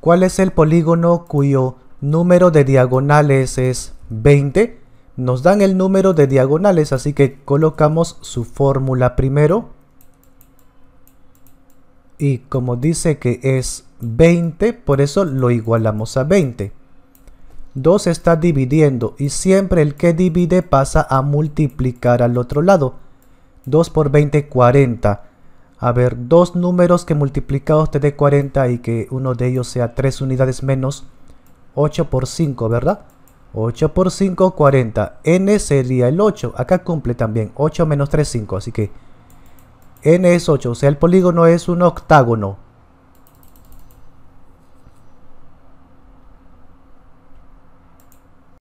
¿Cuál es el polígono cuyo número de diagonales es 20? Nos dan el número de diagonales, así que colocamos su fórmula primero. Y como dice que es 20, por eso lo igualamos a 20. 2 está dividiendo y siempre el que divide pasa a multiplicar al otro lado. 2 por 20, 40 a ver, dos números que multiplicados te dé 40 y que uno de ellos sea 3 unidades menos 8 por 5, ¿verdad? 8 por 5, 40. n sería el 8. Acá cumple también. 8 menos 3, 5. Así que n es 8. O sea, el polígono es un octágono.